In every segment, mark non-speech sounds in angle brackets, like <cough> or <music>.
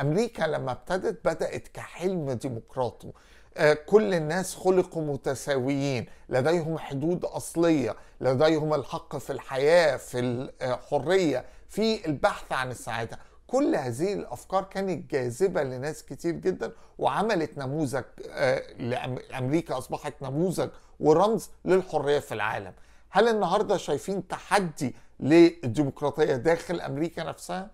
امريكا لما ابتدت بدات كحلم ديمقراطي آه، كل الناس خلقوا متساويين لديهم حدود اصليه لديهم الحق في الحياه في الحريه آه، في البحث عن السعاده كل هذه الافكار كانت جاذبه لناس كتير جدا وعملت نموذج آه، امريكا اصبحت نموذج ورمز للحريه في العالم هل النهارده شايفين تحدي للديمقراطيه داخل امريكا نفسها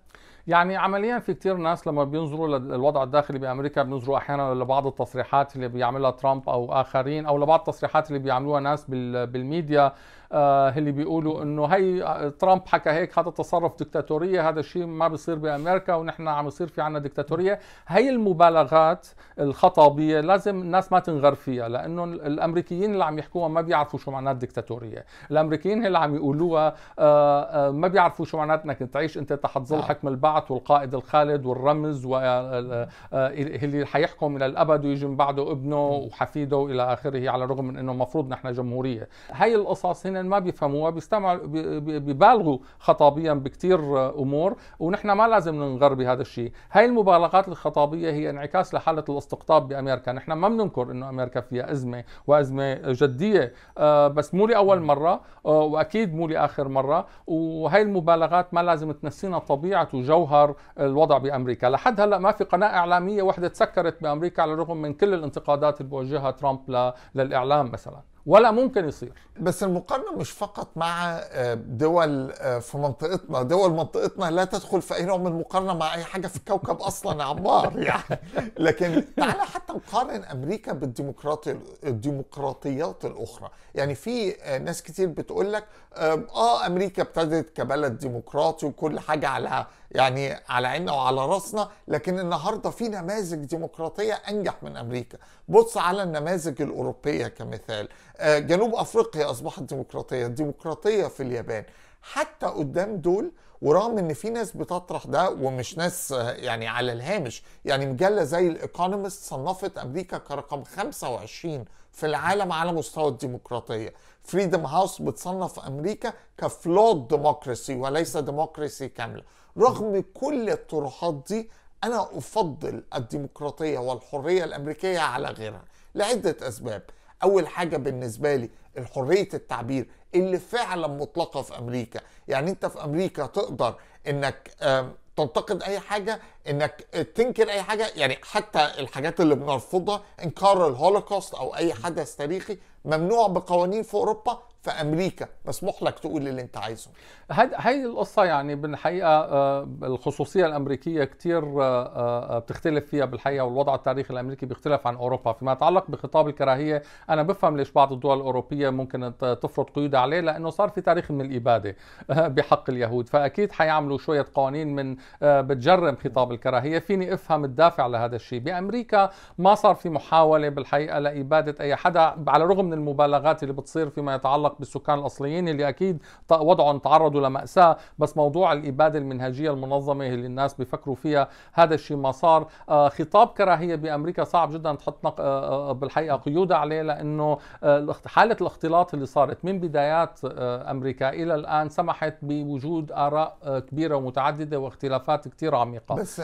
يعني عمليا في كتير ناس لما بينظروا للوضع الداخلي بامريكا بينظروا احيانا لبعض التصريحات اللي بيعملها ترامب او اخرين او لبعض التصريحات اللي بيعملوها ناس بالميديا آه، اللي بيقولوا انه هي آه، ترامب حكى هيك هذا تصرف دكتاتوريه هذا الشيء ما بيصير بامريكا ونحن عم يصير في عنا دكتاتوريه هي المبالغات الخطابيه لازم الناس ما تنغر فيها لانه الامريكيين اللي عم يحكوها ما بيعرفوا شو معنات دكتاتوريه الامريكيين اللي عم يقولوها آه، ما بيعرفوا شو معنات انك تعيش انت تحت ظل نعم. حكم البعض الطاعات والقائد الخالد والرمز واللي آه، آه، آه، حيحكم الى الابد ويجي من بعده ابنه وحفيده الى اخره على الرغم من انه المفروض نحن جمهوريه هاي القصص هنا ما بيفهموها بيستمعوا ببالغوا خطابيا بكثير امور ونحن ما لازم ننغر بهذا الشيء هاي المبالغات الخطابيه هي انعكاس لحاله الاستقطاب بامريكا نحن ما بننكر انه امريكا فيها ازمه وازمه جديه بس مو لاول مره واكيد مو لاخر مره وهي المبالغات ما لازم تنسينا طبيعه وجو جوهر الوضع بامريكا لحد هلا ما في قناه اعلاميه واحده تسكرت بامريكا على الرغم من كل الانتقادات اللي بوجهها ترامب للاعلام مثلا ولا ممكن يصير بس المقارنة مش فقط مع آه، دول آه، في منطقتنا دول منطقتنا لا تدخل في أي نوع من المقارنة مع أي حاجة في الكوكب أصلا يا عمار يعني لكن تعال حتى تقارن نقارن امريكا بالديمقراطي الديمقراطيات الاخرى يعني في ناس كتير بتقول لك اه امريكا ابتدت كبلد ديمقراطي وكل حاجه على يعني على عيننا وعلى راسنا لكن النهارده في نماذج ديمقراطيه انجح من امريكا بص على النماذج الاوروبيه كمثال آه، جنوب افريقيا اصبحت ديمقراطيه الديمقراطيه في اليابان حتى قدام دول ورغم ان في ناس بتطرح ده ومش ناس يعني على الهامش يعني مجله زي الايكونومست صنفت امريكا كرقم 25 في العالم على مستوى الديمقراطيه فريدم هاوس بتصنف امريكا كفلود ديموكراسي وليس ديموكراسي كامله رغم كل الطروحات دي انا افضل الديمقراطيه والحريه الامريكيه على غيرها لعده اسباب اول حاجه بالنسبه لي الحريه التعبير اللي فعلا مطلقه في امريكا يعني انت في امريكا تقدر انك تنتقد اي حاجه انك تنكر اي حاجه يعني حتى الحاجات اللي بنرفضها انكار الهولوكوست او اي حدث تاريخي ممنوع بقوانين في اوروبا في امريكا مسموح لك تقول اللي انت عايزه هاي هاي القصه يعني بالحقيقه آه، الخصوصيه الامريكيه كتير آه، آه، بتختلف فيها بالحقيقه والوضع التاريخي الامريكي بيختلف عن اوروبا فيما يتعلق بخطاب الكراهيه انا بفهم ليش بعض الدول الاوروبيه ممكن تفرض قيود عليه لانه صار في تاريخ من الاباده <laughs> بحق اليهود فاكيد حيعملوا شويه قوانين من بتجرم خطاب الكراهيه فيني افهم الدافع لهذا الشيء بامريكا ما صار في محاوله بالحقيقه لاباده اي حدا على الرغم من المبالغات اللي بتصير فيما يتعلق بالسكان الاصليين اللي اكيد وضعهم تعرضوا لماساه بس موضوع الاباده المنهجيه المنظمه اللي الناس بيفكروا فيها هذا الشيء ما صار آه، خطاب كراهيه بامريكا صعب جدا تحط آه، آه، بالحقيقه قيود عليه لانه حاله الاختلاط اللي صارت من بدايات امريكا الى الان سمحت بوجود اراء كبيره ومتعدده واختلافات كثير عميقه بس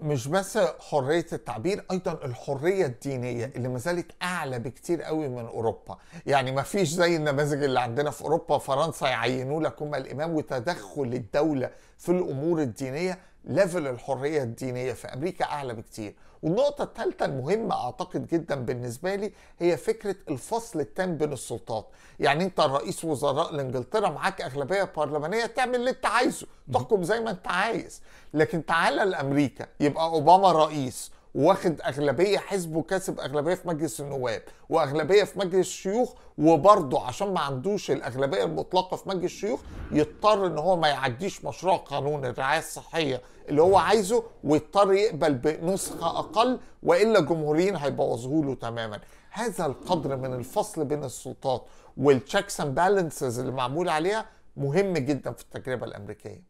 مش بس حريه التعبير ايضا الحريه الدينيه اللي ما زالت اعلى بكتير قوي من اوروبا يعني ما فيش زي النماذج اللي عندنا في اوروبا فرنسا يعينوا لك هم الامام وتدخل الدوله في الامور الدينيه ليفل الحريه الدينيه في امريكا اعلى بكتير والنقطه الثالثه المهمه اعتقد جدا بالنسبه لي هي فكره الفصل التام بين السلطات يعني انت رئيس وزراء لانجلترا معاك اغلبيه برلمانيه تعمل اللي انت عايزه تحكم زي ما انت عايز لكن تعالى لامريكا يبقى اوباما رئيس واخد اغلبيه حزبه كسب اغلبيه في مجلس النواب واغلبيه في مجلس الشيوخ وبرضه عشان ما عندوش الاغلبيه المطلقه في مجلس الشيوخ يضطر ان هو ما يعديش مشروع قانون الرعايه الصحيه اللي هو عايزه ويضطر يقبل بنسخه اقل والا الجمهوريين هيبوظوه له تماما هذا القدر من الفصل بين السلطات والتشيكس اند بالانسز اللي معمول عليها مهم جدا في التجربه الامريكيه